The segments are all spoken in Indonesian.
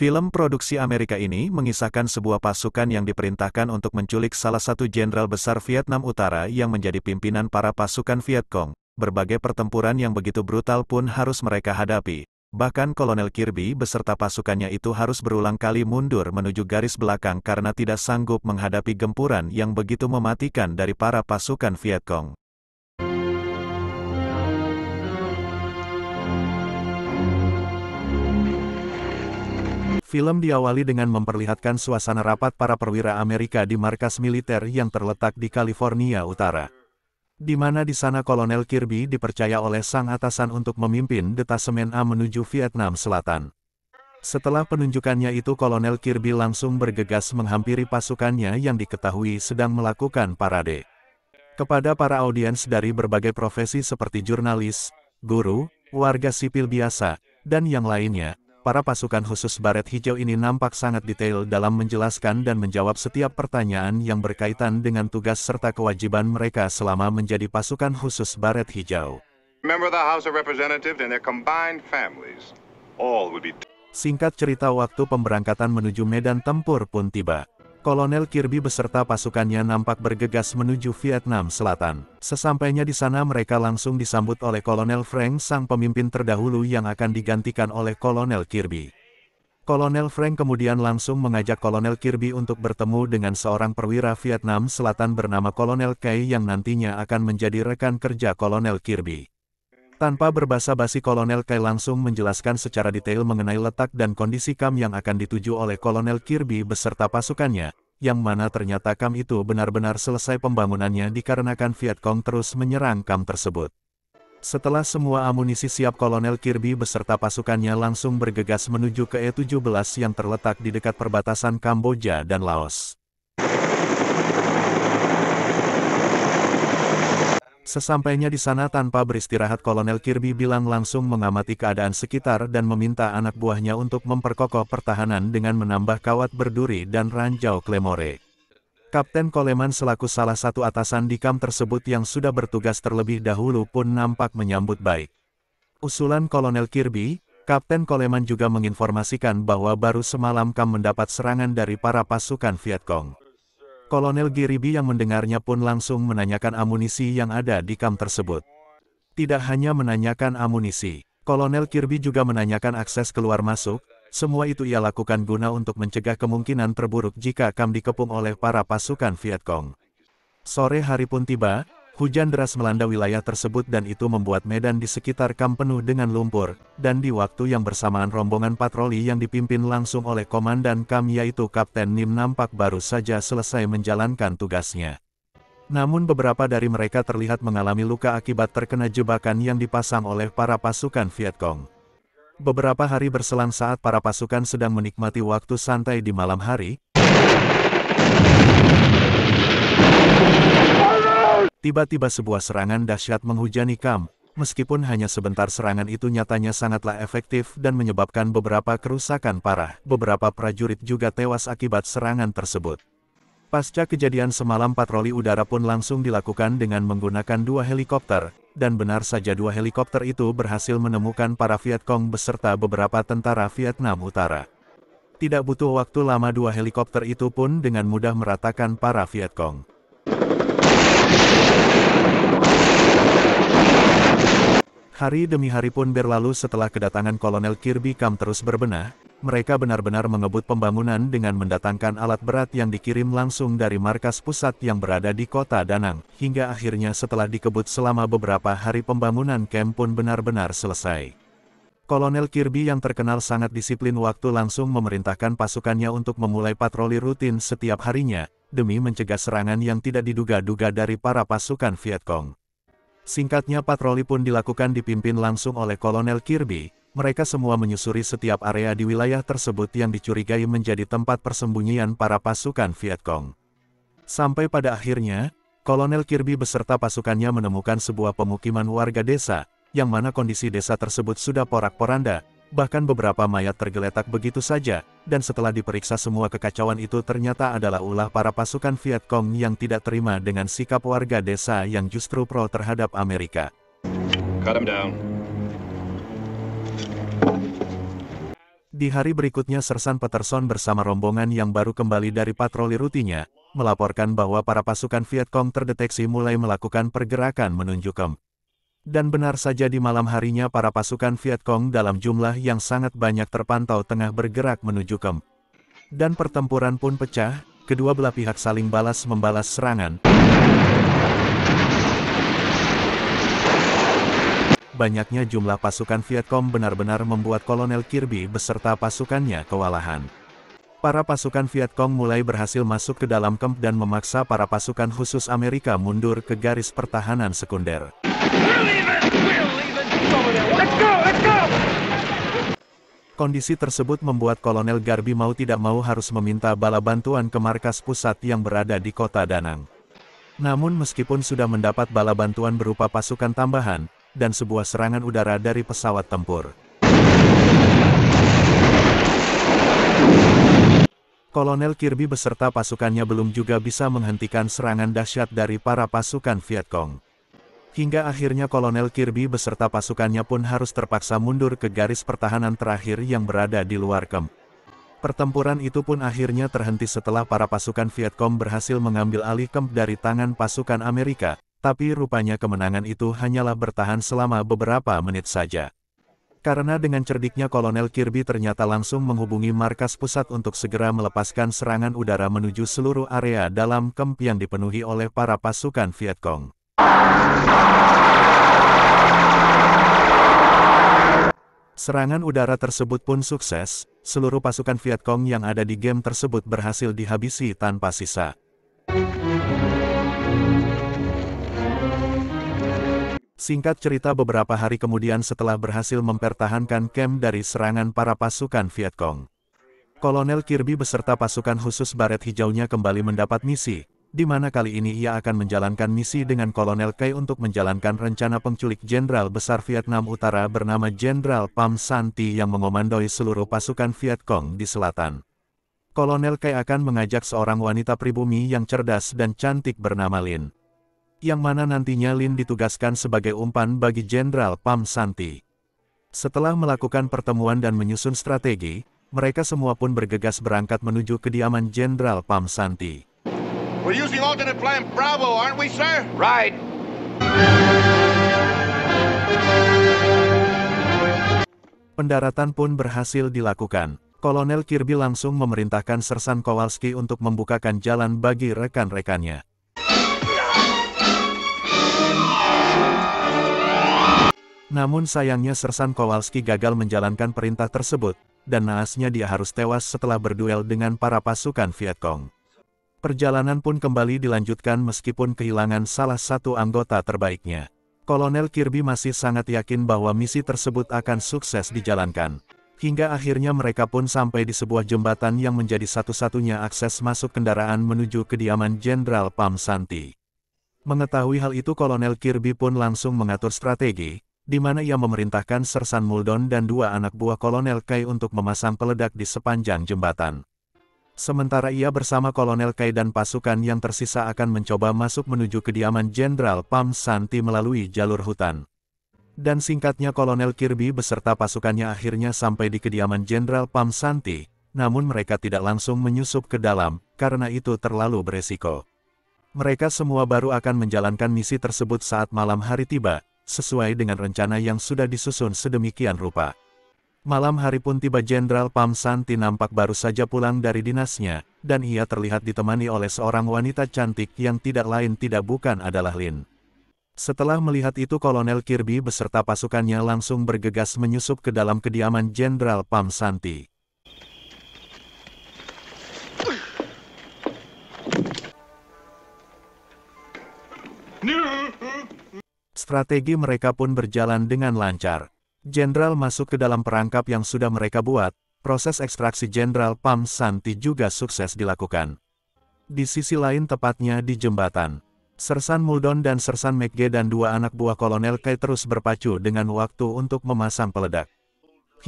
Film produksi Amerika ini mengisahkan sebuah pasukan yang diperintahkan untuk menculik salah satu jenderal besar Vietnam Utara yang menjadi pimpinan para pasukan Vietcong. Berbagai pertempuran yang begitu brutal pun harus mereka hadapi. Bahkan Kolonel Kirby beserta pasukannya itu harus berulang kali mundur menuju garis belakang karena tidak sanggup menghadapi gempuran yang begitu mematikan dari para pasukan Vietcong. Film diawali dengan memperlihatkan suasana rapat para perwira Amerika di markas militer yang terletak di California Utara. Di mana di sana Kolonel Kirby dipercaya oleh sang atasan untuk memimpin detasemen A menuju Vietnam Selatan. Setelah penunjukannya itu Kolonel Kirby langsung bergegas menghampiri pasukannya yang diketahui sedang melakukan parade. Kepada para audiens dari berbagai profesi seperti jurnalis, guru, warga sipil biasa, dan yang lainnya, para pasukan khusus baret hijau ini nampak sangat detail dalam menjelaskan dan menjawab setiap pertanyaan yang berkaitan dengan tugas serta kewajiban mereka selama menjadi pasukan khusus baret hijau. Singkat cerita waktu pemberangkatan menuju medan tempur pun tiba. Kolonel Kirby beserta pasukannya nampak bergegas menuju Vietnam Selatan. Sesampainya di sana mereka langsung disambut oleh Kolonel Frank sang pemimpin terdahulu yang akan digantikan oleh Kolonel Kirby. Kolonel Frank kemudian langsung mengajak Kolonel Kirby untuk bertemu dengan seorang perwira Vietnam Selatan bernama Kolonel Kay yang nantinya akan menjadi rekan kerja Kolonel Kirby. Tanpa berbasa-basi Kolonel Kai langsung menjelaskan secara detail mengenai letak dan kondisi Kam yang akan dituju oleh Kolonel Kirby beserta pasukannya, yang mana ternyata Kam itu benar-benar selesai pembangunannya dikarenakan Vietcong terus menyerang Kam tersebut. Setelah semua amunisi siap Kolonel Kirby beserta pasukannya langsung bergegas menuju ke E-17 yang terletak di dekat perbatasan Kamboja dan Laos. Sesampainya di sana tanpa beristirahat Kolonel Kirby bilang langsung mengamati keadaan sekitar dan meminta anak buahnya untuk memperkokoh pertahanan dengan menambah kawat berduri dan ranjau Klemore. Kapten Coleman selaku salah satu atasan di kamp tersebut yang sudah bertugas terlebih dahulu pun nampak menyambut baik. Usulan Kolonel Kirby, Kapten Coleman juga menginformasikan bahwa baru semalam Kam mendapat serangan dari para pasukan Vietcong. Kolonel Giribi yang mendengarnya pun langsung menanyakan amunisi yang ada di kam tersebut. Tidak hanya menanyakan amunisi, Kolonel Kirby juga menanyakan akses keluar masuk, semua itu ia lakukan guna untuk mencegah kemungkinan terburuk jika kam dikepung oleh para pasukan Vietcong. Sore hari pun tiba, Hujan deras melanda wilayah tersebut dan itu membuat medan di sekitar kamp penuh dengan lumpur, dan di waktu yang bersamaan rombongan patroli yang dipimpin langsung oleh komandan kam yaitu Kapten Nim nampak baru saja selesai menjalankan tugasnya. Namun beberapa dari mereka terlihat mengalami luka akibat terkena jebakan yang dipasang oleh para pasukan Vietcong. Beberapa hari berselang saat para pasukan sedang menikmati waktu santai di malam hari, tiba-tiba sebuah serangan dahsyat menghujani Kam, meskipun hanya sebentar serangan itu nyatanya sangatlah efektif dan menyebabkan beberapa kerusakan parah. Beberapa prajurit juga tewas akibat serangan tersebut. Pasca kejadian semalam patroli udara pun langsung dilakukan dengan menggunakan dua helikopter, dan benar saja dua helikopter itu berhasil menemukan para Vietcong beserta beberapa tentara Vietnam Utara. Tidak butuh waktu lama dua helikopter itu pun dengan mudah meratakan para Vietcong. Hari demi hari pun berlalu setelah kedatangan Kolonel Kirby Kam terus berbenah, mereka benar-benar mengebut pembangunan dengan mendatangkan alat berat yang dikirim langsung dari markas pusat yang berada di kota Danang, hingga akhirnya setelah dikebut selama beberapa hari pembangunan camp pun benar-benar selesai. Kolonel Kirby yang terkenal sangat disiplin waktu langsung memerintahkan pasukannya untuk memulai patroli rutin setiap harinya, demi mencegah serangan yang tidak diduga-duga dari para pasukan Vietcong. Singkatnya patroli pun dilakukan dipimpin langsung oleh Kolonel Kirby, mereka semua menyusuri setiap area di wilayah tersebut yang dicurigai menjadi tempat persembunyian para pasukan Vietcong. Sampai pada akhirnya, Kolonel Kirby beserta pasukannya menemukan sebuah pemukiman warga desa, yang mana kondisi desa tersebut sudah porak-poranda, bahkan beberapa mayat tergeletak begitu saja, dan setelah diperiksa semua kekacauan itu ternyata adalah ulah para pasukan Vietcong yang tidak terima dengan sikap warga desa yang justru pro terhadap Amerika. Di hari berikutnya Sersan Peterson bersama rombongan yang baru kembali dari patroli rutinya, melaporkan bahwa para pasukan Vietcong terdeteksi mulai melakukan pergerakan menuju Kemp. Dan benar saja di malam harinya para pasukan Vietcong dalam jumlah yang sangat banyak terpantau tengah bergerak menuju Kem. Dan pertempuran pun pecah, kedua belah pihak saling balas membalas serangan. Banyaknya jumlah pasukan Vietcong benar-benar membuat Kolonel Kirby beserta pasukannya kewalahan. Para pasukan Vietcong mulai berhasil masuk ke dalam kemp dan memaksa para pasukan khusus Amerika mundur ke garis pertahanan sekunder. Kondisi tersebut membuat Kolonel Garbi mau tidak mau harus meminta bala bantuan ke markas pusat yang berada di kota Danang. Namun meskipun sudah mendapat bala bantuan berupa pasukan tambahan, dan sebuah serangan udara dari pesawat tempur. Kolonel Kirby beserta pasukannya belum juga bisa menghentikan serangan dahsyat dari para pasukan Vietcong. Hingga akhirnya Kolonel Kirby beserta pasukannya pun harus terpaksa mundur ke garis pertahanan terakhir yang berada di luar kem. Pertempuran itu pun akhirnya terhenti setelah para pasukan Vietcong berhasil mengambil alih kem dari tangan pasukan Amerika, tapi rupanya kemenangan itu hanyalah bertahan selama beberapa menit saja. Karena dengan cerdiknya Kolonel Kirby ternyata langsung menghubungi markas pusat untuk segera melepaskan serangan udara menuju seluruh area dalam kemp yang dipenuhi oleh para pasukan Vietcong. Serangan udara tersebut pun sukses, seluruh pasukan Vietcong yang ada di game tersebut berhasil dihabisi tanpa sisa. Singkat cerita beberapa hari kemudian setelah berhasil mempertahankan camp dari serangan para pasukan Vietcong. Kolonel Kirby beserta pasukan khusus baret hijaunya kembali mendapat misi, di mana kali ini ia akan menjalankan misi dengan Kolonel Kai untuk menjalankan rencana penculik Jenderal Besar Vietnam Utara bernama Jenderal Pam Santi yang mengomandoi seluruh pasukan Vietcong di selatan. Kolonel Kai akan mengajak seorang wanita pribumi yang cerdas dan cantik bernama Lin. Yang mana nantinya Lin ditugaskan sebagai umpan bagi Jenderal Pam Santi. Setelah melakukan pertemuan dan menyusun strategi, mereka semua pun bergegas berangkat menuju kediaman Jenderal Pam Santi. We're using alternate plan Bravo, aren't we, sir? Right. Pendaratan pun berhasil dilakukan. Kolonel Kirby langsung memerintahkan Sersan Kowalski untuk membukakan jalan bagi rekan-rekannya. Namun sayangnya Sersan Kowalski gagal menjalankan perintah tersebut, dan naasnya dia harus tewas setelah berduel dengan para pasukan Vietcong. Perjalanan pun kembali dilanjutkan meskipun kehilangan salah satu anggota terbaiknya. Kolonel Kirby masih sangat yakin bahwa misi tersebut akan sukses dijalankan. Hingga akhirnya mereka pun sampai di sebuah jembatan yang menjadi satu-satunya akses masuk kendaraan menuju kediaman Jenderal Pam Santi. Mengetahui hal itu Kolonel Kirby pun langsung mengatur strategi, di mana ia memerintahkan Sersan Muldon dan dua anak buah Kolonel Kai untuk memasang peledak di sepanjang jembatan. Sementara ia bersama Kolonel Kai dan pasukan yang tersisa akan mencoba masuk menuju kediaman Jenderal Pam Santi melalui jalur hutan. Dan singkatnya Kolonel Kirby beserta pasukannya akhirnya sampai di kediaman Jenderal Pam Santi, namun mereka tidak langsung menyusup ke dalam, karena itu terlalu beresiko. Mereka semua baru akan menjalankan misi tersebut saat malam hari tiba, sesuai dengan rencana yang sudah disusun sedemikian rupa. Malam hari pun tiba Jenderal Pam Santi nampak baru saja pulang dari dinasnya, dan ia terlihat ditemani oleh seorang wanita cantik yang tidak lain tidak bukan adalah Lin. Setelah melihat itu Kolonel Kirby beserta pasukannya langsung bergegas menyusup ke dalam kediaman Jenderal Pam Santi. Strategi mereka pun berjalan dengan lancar. Jenderal masuk ke dalam perangkap yang sudah mereka buat, proses ekstraksi Jenderal Pam Santi juga sukses dilakukan. Di sisi lain tepatnya di jembatan. Sersan Muldon dan Sersan McGee dan dua anak buah Kolonel Kai terus berpacu dengan waktu untuk memasang peledak.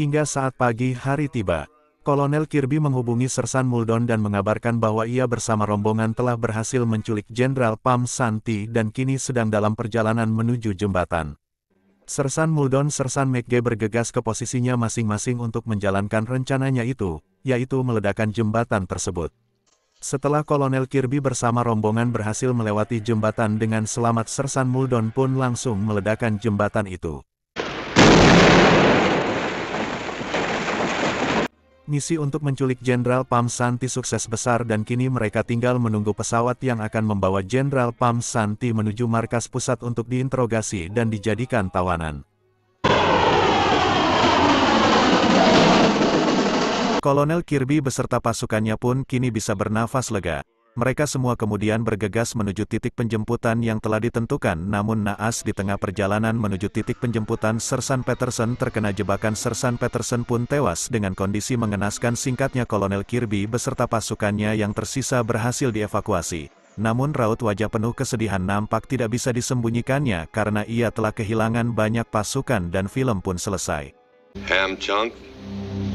Hingga saat pagi hari tiba, Kolonel Kirby menghubungi Sersan Muldon dan mengabarkan bahwa ia bersama rombongan telah berhasil menculik Jenderal Pam Santi dan kini sedang dalam perjalanan menuju jembatan. Sersan Muldon Sersan McGee bergegas ke posisinya masing-masing untuk menjalankan rencananya itu, yaitu meledakan jembatan tersebut. Setelah Kolonel Kirby bersama rombongan berhasil melewati jembatan dengan selamat Sersan Muldon pun langsung meledakan jembatan itu. Misi untuk menculik Jenderal Pam Santi sukses besar dan kini mereka tinggal menunggu pesawat yang akan membawa Jenderal Pam Santi menuju markas pusat untuk diinterogasi dan dijadikan tawanan. Kolonel Kirby beserta pasukannya pun kini bisa bernafas lega. Mereka semua kemudian bergegas menuju titik penjemputan yang telah ditentukan namun naas di tengah perjalanan menuju titik penjemputan Sersan Peterson terkena jebakan Sersan Peterson pun tewas dengan kondisi mengenaskan singkatnya Kolonel Kirby beserta pasukannya yang tersisa berhasil dievakuasi. Namun raut wajah penuh kesedihan nampak tidak bisa disembunyikannya karena ia telah kehilangan banyak pasukan dan film pun selesai. Ham chunk.